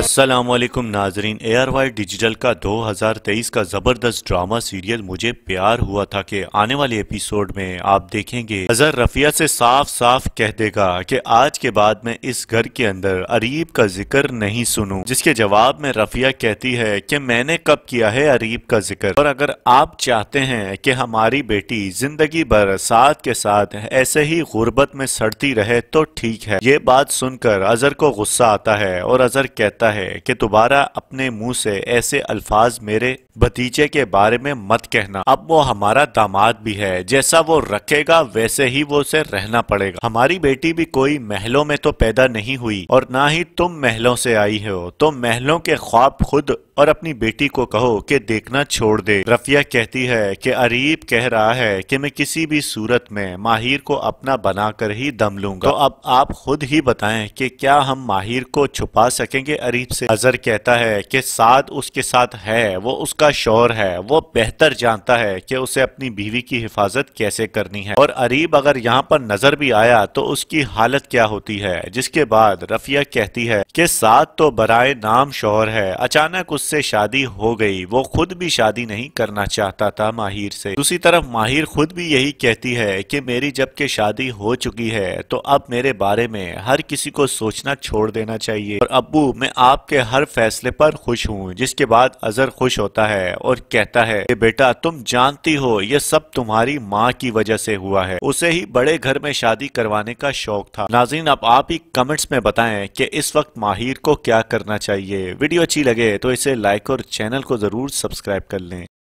असलम नाजरीन A R Y digital का 2023 का ज़बरदस्त ड्रामा सीरियल मुझे प्यार हुआ था कि आने वाले एपिसोड में आप देखेंगे अजहर रफिया से साफ साफ कह देगा कि आज के बाद मैं इस घर के अंदर अरीब का जिक्र नहीं सुनूं जिसके जवाब में रफिया कहती है कि मैंने कब किया है अरीब का जिक्र और अगर आप चाहते है की हमारी बेटी जिंदगी भर साथ के साथ ऐसे ही गुर्बत में सड़ती रहे तो ठीक है ये बात सुनकर अजहर को गुस्सा आता है और अजहर कहता है है कि दोबारा अपने मुंह से ऐसे अल्फाज मेरे भतीजे के बारे में मत कहना अब वो हमारा दामाद भी है जैसा वो रखेगा वैसे ही वो उसे रहना पड़ेगा हमारी बेटी भी कोई महलों में तो पैदा नहीं हुई और ना ही तुम महलों से आई हो तो महलों के ख्वाब खुद और अपनी बेटी को कहो कि देखना छोड़ दे रफिया कहती है कि अरीब कह रहा है कि मैं किसी भी सूरत में माहिर को अपना बनाकर ही दम लूंगा तो अब आप खुद ही बताएं कि क्या हम माहिर को छुपा सकेंगे अरीब से अजहर कहता है कि साद उसके साथ है वो उसका का शोहर है वो बेहतर जानता है कि उसे अपनी बीवी की हिफाजत कैसे करनी है और अरीब अगर यहाँ पर नजर भी आया तो उसकी हालत क्या होती है जिसके बाद रफिया कहती है कि साथ तो बराए नाम शोहर है अचानक उससे शादी हो गई वो खुद भी शादी नहीं करना चाहता था माहिर से दूसरी तरफ माहिर खुद भी यही कहती है कि मेरी जबकि शादी हो चुकी है तो अब मेरे बारे में हर किसी को सोचना छोड़ देना चाहिए और अबू मैं आपके हर फैसले पर खुश हूँ जिसके बाद अजहर खुश होता है है और कहता है बेटा तुम जानती हो ये सब तुम्हारी माँ की वजह से हुआ है उसे ही बड़े घर में शादी करवाने का शौक था नाजीन अब आप ही कमेंट्स में बताएं कि इस वक्त माहिर को क्या करना चाहिए वीडियो अच्छी लगे तो इसे लाइक और चैनल को जरूर सब्सक्राइब कर लें